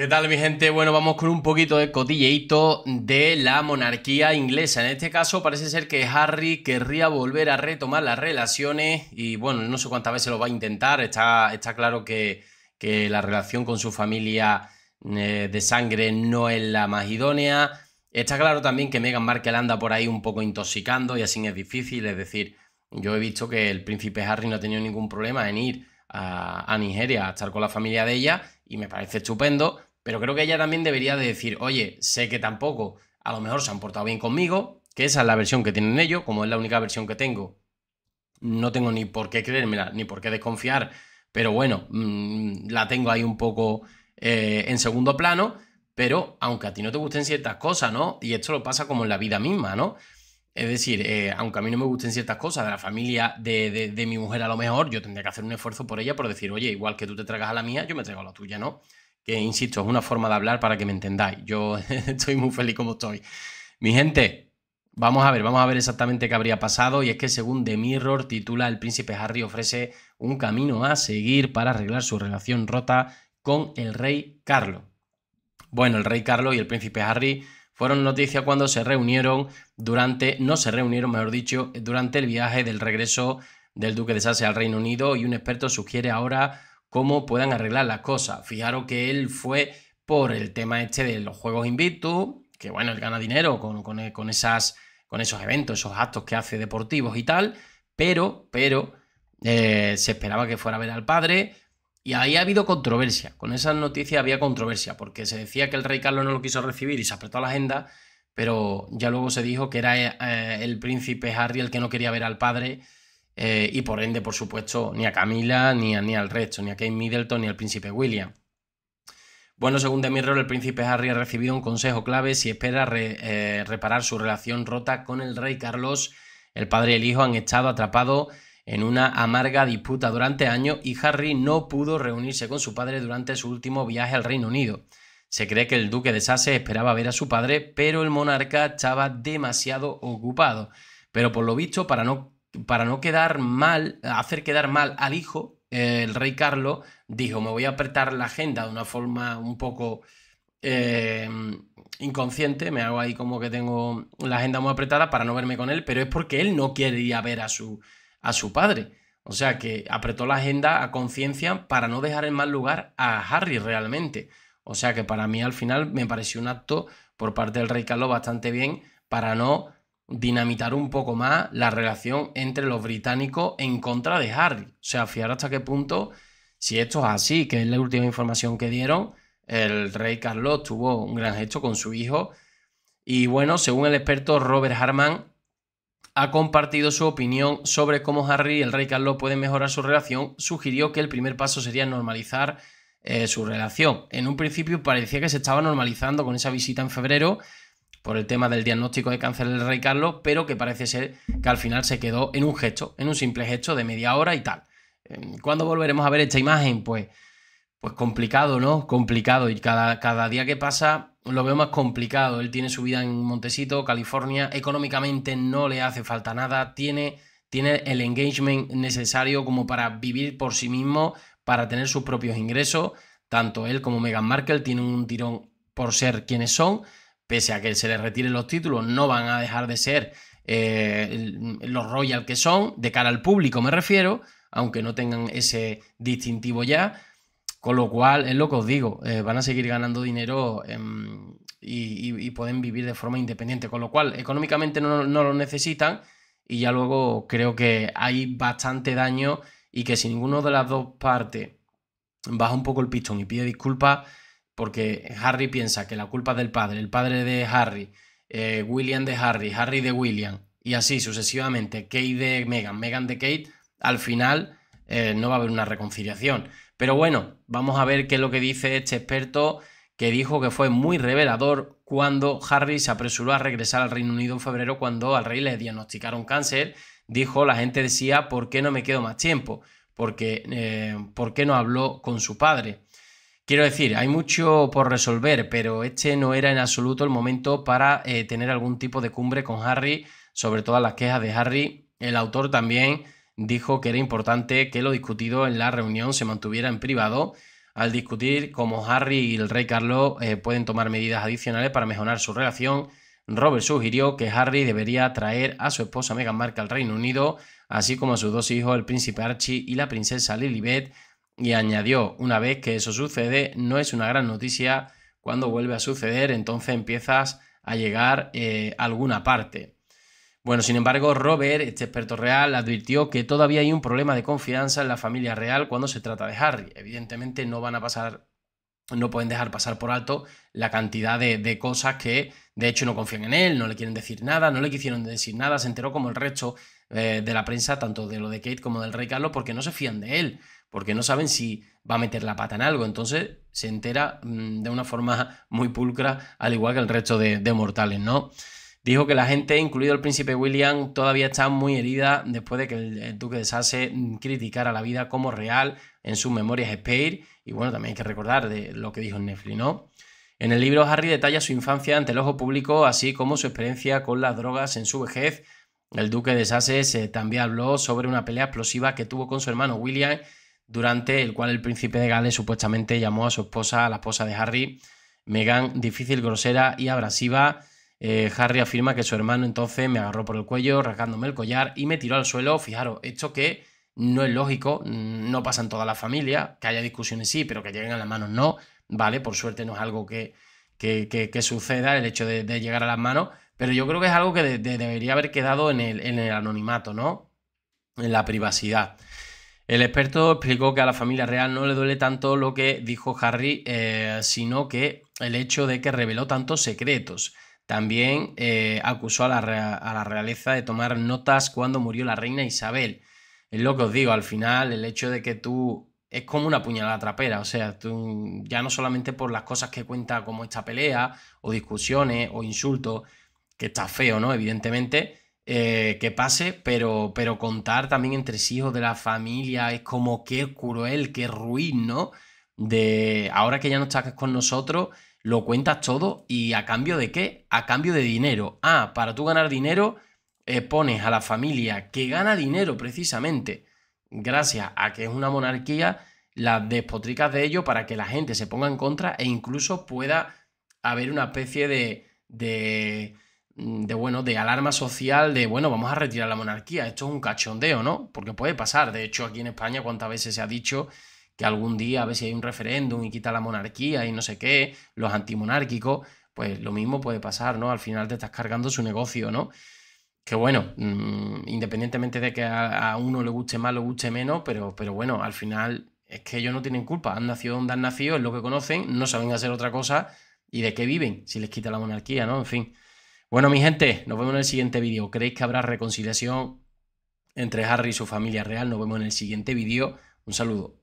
¿Qué tal mi gente? Bueno, vamos con un poquito de cotilleito de la monarquía inglesa. En este caso parece ser que Harry querría volver a retomar las relaciones y bueno, no sé cuántas veces lo va a intentar. Está, está claro que, la relación con su familia eh, de sangre no es la más idónea. Está claro también que Meghan Markle anda por ahí un poco intoxicando y así es difícil. Es decir, yo he visto que el príncipe Harry no ha tenido ningún problema en ir a, a Nigeria a estar con la familia de ella y me parece estupendo pero creo que ella también debería de decir, oye, sé que tampoco, a lo mejor se han portado bien conmigo, que esa es la versión que tienen ellos, como es la única versión que tengo, no tengo ni por qué creérmela, ni por qué desconfiar, pero bueno, mm, la tengo ahí un poco eh, en segundo plano, pero aunque a ti no te gusten ciertas cosas, ¿no? Y esto lo pasa como en la vida misma, ¿no? Es decir, eh, aunque a mí no me gusten ciertas cosas de la familia de, mi mujer, a lo mejor yo tendría que hacer un esfuerzo por ella por decir, oye, igual que tú te tragas a la mía, yo me traigo a la tuya, ¿no? que insisto, es una forma de hablar para que me entendáis. Yo estoy muy feliz como estoy. Mi gente, vamos a ver, vamos a ver exactamente qué habría pasado. Y es que según The Mirror titula, el príncipe Harry ofrece un camino a seguir para arreglar su relación rota con el rey Carlos. Bueno, el rey Carlos y el príncipe Harry fueron noticia cuando se reunieron durante, no se reunieron, mejor dicho, durante el viaje del regreso del duque de Sase al Reino Unido y un experto sugiere ahora cómo puedan arreglar las cosas. Fijaros que él fue por el tema este de los Juegos Invictus, que bueno, él gana dinero con, eh, esas, con esos eventos, esos actos que hace deportivos y tal, pero, pero eh, se esperaba que fuera a ver al padre. Y ahí ha habido controversia. Con esas noticias había controversia, porque se decía que el rey Carlos no lo quiso recibir y se apretó la agenda, pero ya luego se dijo que era eh, el príncipe Harry el que no quería ver al padre eh, y por ende, por supuesto, ni a Camila, ni, a, ni al resto, ni a Kate Middleton, ni al príncipe William. Bueno, según The Mirror, el príncipe Harry ha recibido un consejo clave si espera eh, reparar su relación rota con el rey Carlos. El padre y el hijo han estado atrapados en una amarga disputa durante años y Harry no pudo reunirse con su padre durante su último viaje al Reino Unido. Se cree que el duque de Sussex esperaba ver a su padre, pero el monarca estaba demasiado ocupado. Pero por lo visto, para no para no quedar mal, hacer quedar mal al hijo, eh, el rey Carlos dijo, me voy a apretar la agenda de una forma un poco em, inconsciente, me hago ahí como que tengo la agenda muy apretada para no verme con él, pero es porque él no quería ver a su, a su padre. O sea que apretó la agenda a conciencia para no dejar en mal lugar a Harry realmente. O sea que para mí al final me pareció un acto por parte del rey Carlos bastante bien para no dinamitar un poco más la relación entre los británicos en contra de Harry. O sea, fiar hasta qué punto, si esto es así, que es la última información que dieron, el rey Carlos tuvo un gran gesto con su hijo. Y bueno, según el experto Robert Harman, ha compartido su opinión sobre cómo Harry y el rey Carlos pueden mejorar su relación, sugirió que el primer paso sería normalizar eh, su relación. En un principio parecía que se estaba normalizando con esa visita en febrero, por el tema del diagnóstico de cáncer del rey Carlos, pero que parece ser que al final se quedó en un gesto, en un simple gesto de media hora y tal. Em, ¿Cuándo volveremos a ver esta imagen? Pues, pues complicado, ¿no? Complicado. Y cada, cada día que pasa lo veo más complicado. Él tiene su vida en Montecito, California. Económicamente no le hace falta nada. Tiene, tiene el engagement necesario como para vivir por sí mismo, para tener sus propios ingresos. Tanto él como Meghan Markle tienen un tirón por ser quienes son pese a que se les retiren los títulos, no van a dejar de ser eh, los Royal que son, de cara al público me refiero, aunque no tengan ese distintivo ya. Con lo cual, es lo que os digo, eh, van a seguir ganando dinero em, y, pueden vivir de forma independiente. Con lo cual, económicamente no, no lo necesitan y ya luego creo que hay bastante daño y que si ninguno de las dos partes baja un poco el pistón y pide disculpas, porque Harry piensa que la culpa del padre, el padre de Harry, eh, William de Harry, Harry de William, y así sucesivamente, Kate de Meghan, Meghan de Kate, al final eh, no va a haber una reconciliación. Pero bueno, vamos a ver qué es lo que dice este experto que dijo que fue muy revelador cuando Harry se apresuró a regresar al Reino Unido en febrero cuando al rey le diagnosticaron cáncer. Dijo, la gente decía, ¿por qué no me quedo más tiempo? Eh, ¿por qué no habló con su padre? Quiero decir, hay mucho por resolver, pero este no era en absoluto el momento para eh, tener algún tipo de cumbre con Harry, sobre todas las quejas de Harry. El autor también dijo que era importante que lo discutido en la reunión se mantuviera en privado, al discutir cómo Harry y el rey Carlos eh, pueden tomar medidas adicionales para mejorar su relación. Robert sugirió que Harry debería traer a su esposa Meghan Markle al Reino Unido, así como a sus dos hijos, el príncipe Archie y la princesa Lilibet, y añadió, una vez que eso sucede, no es una gran noticia, cuando vuelve a suceder, entonces empiezas a llegar eh, a alguna parte. Bueno, sin embargo, Robert, este experto real, advirtió que todavía hay un problema de confianza en la familia real cuando se trata de Harry. Evidentemente no van a pasar no pueden dejar pasar por alto la cantidad de, cosas que de hecho no confían en él, no le quieren decir nada, no le quisieron decir nada, se enteró como el resto eh, de la prensa, tanto de lo de Kate como del rey Carlos, porque no se fían de él, porque no saben si va a meter la pata en algo, entonces se entera mm, de una forma muy pulcra, al igual que el resto de mortales, ¿no? Dijo que la gente, incluido el príncipe William, todavía está muy herida después de que el, duque de Sussex mm, criticara la vida como real en sus memorias Spade. Y bueno, también hay que recordar lo que dijo en Netflix, ¿no? En el libro, Harry detalla su infancia ante el ojo público, así como su experiencia con las drogas en su vejez. El duque de Sussex eh, también habló sobre una pelea explosiva que tuvo con su hermano William, durante el cual el príncipe de Gales supuestamente llamó a su esposa, a la esposa de Harry, Meghan, difícil, grosera y abrasiva. Eh, Harry afirma que su hermano entonces me agarró por el cuello, rasgándome el collar y me tiró al suelo. Fijaros, esto que no es lógico, no pasa en toda la familia, que haya discusiones sí, pero que lleguen a las manos no, ¿vale? Por suerte no es algo que, que, suceda, el hecho de, llegar a las manos, pero yo creo que es algo que debería haber quedado en el, anonimato, ¿no? En la privacidad. El experto explicó que a la familia real no le duele tanto lo que dijo Harry, eh, sino que el hecho de que reveló tantos secretos. También eh, acusó a la, realeza de tomar notas cuando murió la reina Isabel. Es lo que os digo, al final el hecho de que tú... Es como una puñalada trapera, o sea, tú ya no solamente por las cosas que cuenta como esta pelea o discusiones o insultos, que está feo, ¿no? Evidentemente, eh, que pase, pero, pero contar también entre sí hijos de la familia es como qué cruel, qué ruin, ¿no? De ahora que ya no estás con nosotros, lo cuentas todo y a cambio de qué? A cambio de dinero. Ah, para tú ganar dinero eh, pones a la familia que gana dinero precisamente, gracias a que es una monarquía, las despotricas de ello para que la gente se ponga en contra e incluso pueda haber una especie de, de, de, bueno, de alarma social de, bueno, vamos a retirar la monarquía, esto es un cachondeo, ¿no? Porque puede pasar, de hecho aquí en España cuántas veces se ha dicho que algún día a ver si hay un referéndum y quita la monarquía y no sé qué, los antimonárquicos, pues lo mismo puede pasar, ¿no? Al final te estás cargando su negocio, ¿no? Que bueno, mm, independientemente de que a, uno le guste más, le guste menos, pero, pero bueno, al final es que ellos no tienen culpa, han nacido donde han nacido, es lo que conocen, no saben hacer otra cosa y de qué viven si les quita la monarquía, ¿no? En fin. Bueno, mi gente, nos vemos en el siguiente vídeo. ¿Creéis que habrá reconciliación entre Harry y su familia real? Nos vemos en el siguiente vídeo. Un saludo.